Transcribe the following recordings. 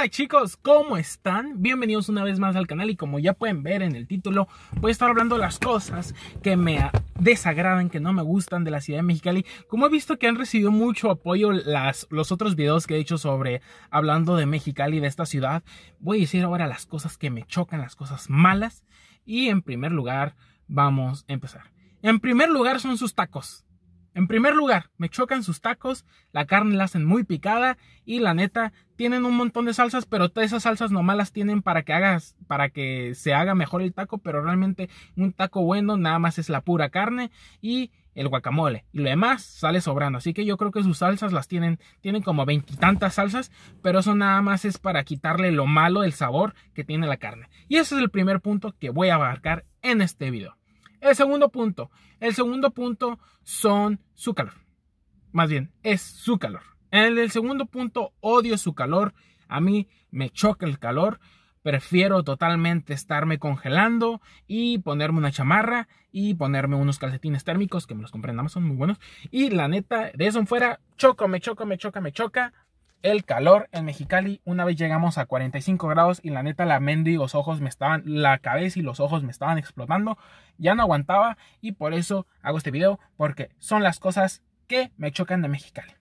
¡Hola chicos? ¿Cómo están? Bienvenidos una vez más al canal y como ya pueden ver en el título Voy a estar hablando de las cosas que me desagradan, que no me gustan de la ciudad de Mexicali Como he visto que han recibido mucho apoyo las, los otros videos que he hecho sobre hablando de Mexicali, de esta ciudad Voy a decir ahora las cosas que me chocan, las cosas malas Y en primer lugar, vamos a empezar En primer lugar son sus tacos en primer lugar, me chocan sus tacos, la carne la hacen muy picada y la neta tienen un montón de salsas, pero todas esas salsas nomás las tienen para que hagas para que se haga mejor el taco, pero realmente un taco bueno nada más es la pura carne y el guacamole y lo demás sale sobrando. Así que yo creo que sus salsas las tienen, tienen como veintitantas salsas, pero eso nada más es para quitarle lo malo, del sabor que tiene la carne. Y ese es el primer punto que voy a abarcar en este video. El segundo punto, el segundo punto son su calor. Más bien, es su calor. En el segundo punto, odio su calor. A mí me choca el calor. Prefiero totalmente estarme congelando y ponerme una chamarra y ponerme unos calcetines térmicos que me los compré en Amazon, muy buenos. Y la neta, de eso en fuera, choco, me choco, me choca, me choca el calor en Mexicali. Una vez llegamos a 45 grados y la neta la y los ojos me estaban, la cabeza y los ojos me estaban explotando. Ya no aguantaba y por eso hago este video porque son las cosas que me chocan de Mexicali.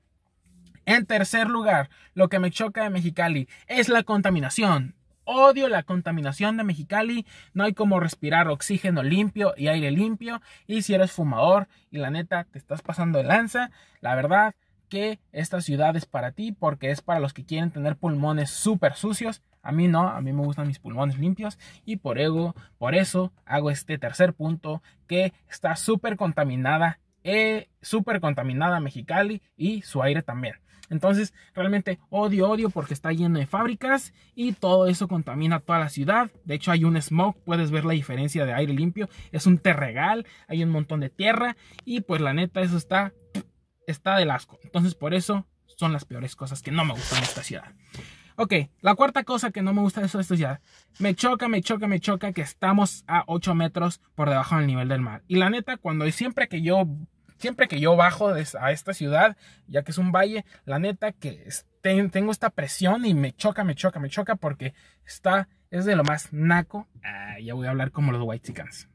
En tercer lugar, lo que me choca de Mexicali es la contaminación. Odio la contaminación de Mexicali, no hay como respirar oxígeno limpio y aire limpio. Y si eres fumador y la neta te estás pasando de lanza, la verdad, que esta ciudad es para ti porque es para los que quieren tener pulmones súper sucios. A mí no, a mí me gustan mis pulmones limpios y por, ego, por eso hago este tercer punto que está súper contaminada, eh, súper contaminada Mexicali y su aire también. Entonces, realmente odio, odio porque está lleno de fábricas y todo eso contamina toda la ciudad. De hecho, hay un smog, puedes ver la diferencia de aire limpio. Es un terregal, hay un montón de tierra y pues la neta eso está está del asco. Entonces por eso son las peores cosas que no me gustan de esta ciudad. Ok, la cuarta cosa que no me gusta de esta ciudad. Me choca, me choca, me choca que estamos a 8 metros por debajo del nivel del mar. Y la neta, cuando siempre que yo siempre que yo bajo a esta ciudad, ya que es un valle, la neta que este, tengo esta presión y me choca, me choca, me choca porque está, es de lo más naco. Ah, ya voy a hablar como los white chickens.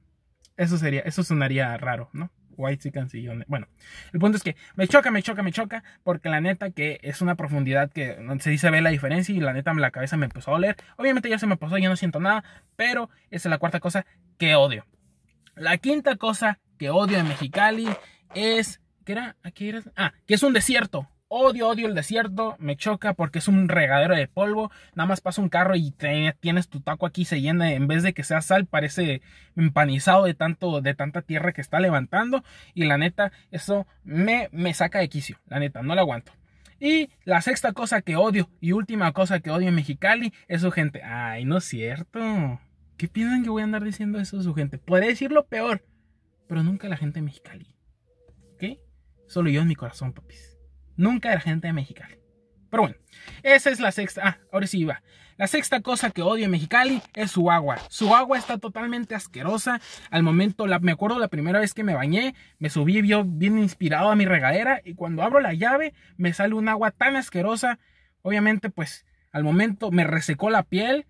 Eso sería, eso sonaría raro, ¿no? White chicken, Bueno, el punto es que me choca, me choca, me choca, porque la neta que es una profundidad que se dice ve la diferencia y la neta la cabeza me empezó a oler. Obviamente ya se me pasó, ya no siento nada, pero esa es la cuarta cosa que odio. La quinta cosa que odio en Mexicali es ¿Qué era, aquí era, ah, que es un desierto. Odio, odio el desierto, me choca porque es un regadero de polvo. Nada más pasa un carro y tienes tu taco aquí, se llena. En vez de que sea sal, parece empanizado de, tanto, de tanta tierra que está levantando. Y la neta, eso me, me saca de quicio. La neta, no lo aguanto. Y la sexta cosa que odio y última cosa que odio en Mexicali es su gente. Ay, no es cierto. ¿Qué piensan que voy a andar diciendo eso su gente? Puede decirlo peor, pero nunca la gente de Mexicali. ¿Ok? Solo yo en mi corazón, papis. Nunca de la gente de Mexicali. Pero bueno, esa es la sexta. Ah, ahora sí iba, La sexta cosa que odio en Mexicali es su agua. Su agua está totalmente asquerosa. Al momento, me acuerdo la primera vez que me bañé, me subí yo bien inspirado a mi regadera y cuando abro la llave me sale un agua tan asquerosa. Obviamente, pues al momento me resecó la piel,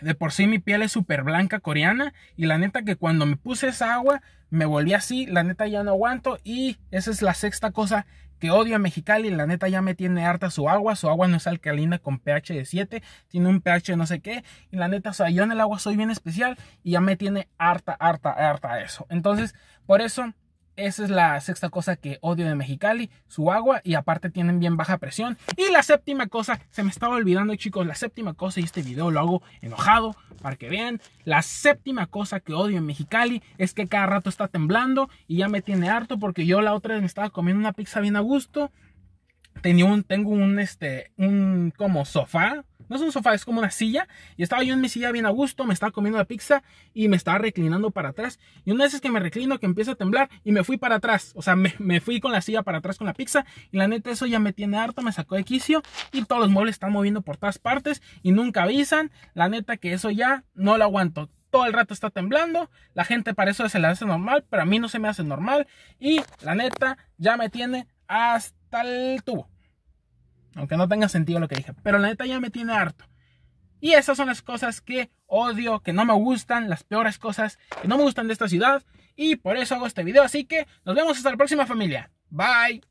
de por sí mi piel es súper blanca coreana y la neta que cuando me puse esa agua me volví así, la neta ya no aguanto y esa es la sexta cosa que odio a Mexicali, la neta ya me tiene harta su agua, su agua no es alcalina con pH de 7, tiene un pH de no sé qué y la neta, o sea, yo en el agua soy bien especial y ya me tiene harta, harta, harta eso. Entonces, por eso esa es la sexta cosa que odio de Mexicali, su agua y aparte tienen bien baja presión. Y la séptima cosa, se me estaba olvidando chicos, la séptima cosa y este video lo hago enojado para que vean. La séptima cosa que odio en Mexicali es que cada rato está temblando y ya me tiene harto porque yo la otra vez me estaba comiendo una pizza bien a gusto. Tenía un, tengo un, este, un como sofá es un sofá, es como una silla. Y estaba yo en mi silla bien a gusto, me estaba comiendo la pizza y me estaba reclinando para atrás. Y una vez es que me reclino, que empiezo a temblar y me fui para atrás. O sea, me, fui con la silla para atrás con la pizza. Y la neta, eso ya me tiene harto, me sacó de quicio. Y todos los muebles están moviendo por todas partes y nunca avisan. La neta, que eso ya no lo aguanto todo el rato está temblando. La gente para eso se la hace normal, pero a mí no se me hace normal. Y la neta, ya me tiene hasta el tubo. Aunque no tenga sentido lo que dije. Pero la neta ya me tiene harto. Y esas son las cosas que odio, que no me gustan, las peores cosas que no me gustan de esta ciudad. Y por eso hago este video. Así que nos vemos hasta la próxima familia. Bye.